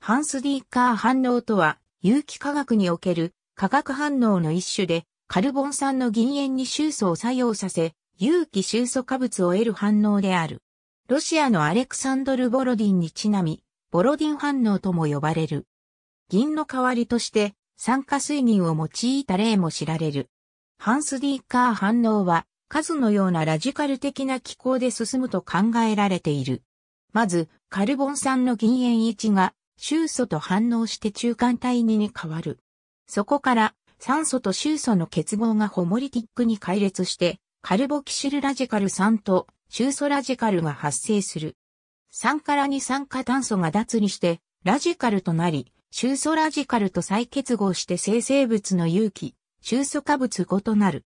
ハンスディーカー反応とは、有機化学における化学反応の一種で、カルボン酸の銀塩に臭素を作用させ、有機臭素化物を得る反応である。ロシアのアレクサンドル・ボロディンにちなみ、ボロディン反応とも呼ばれる。銀の代わりとして、酸化水銀を用いた例も知られる。ハンスディーカー反応は、数のようなラジカル的な機構で進むと考えられている。まず、カルボン酸の銀塩1が臭素と反応して中間体2に変わる。そこから酸素と臭素の結合がホモリティックに解列して、カルボキシルラジカル酸と臭素ラジカルが発生する。酸から二酸化炭素が脱離して、ラジカルとなり、臭素ラジカルと再結合して生成物の有機、臭素化物5となる。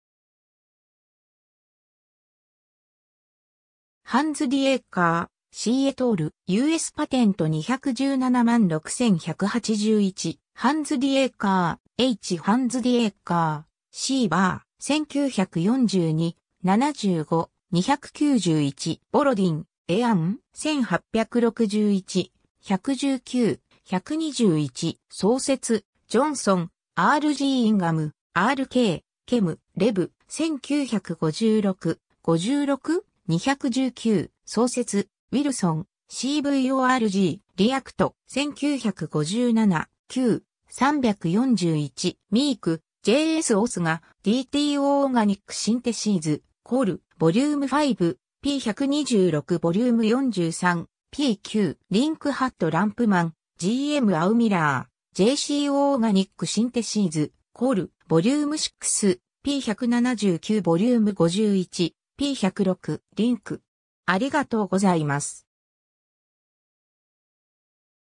ハンズ・ディエーカー。シーエトール、US パテント217万6181、ハンズ・ディエーカー、H・ ハンズ・ディエーカー、C・ バー、1942、75、291、ボロディン、エアン、1861、119、121、創設、ジョンソン、RG インガム、RK、ケム、レブ、1956、56、219、創設、ウィルソン、CVORG、リアクト、1957、9、341、ミーク、JS オスが DTO オーガニックシンテシーズ、コール、ボリューム5、P126 ボリューム43、P9、リンクハットランプマン、GM アウミラー、JC o オーガニックシンテシーズ、コール、ボリューム6、P179 ボリューム51、P106、リンク、ありがとうございます。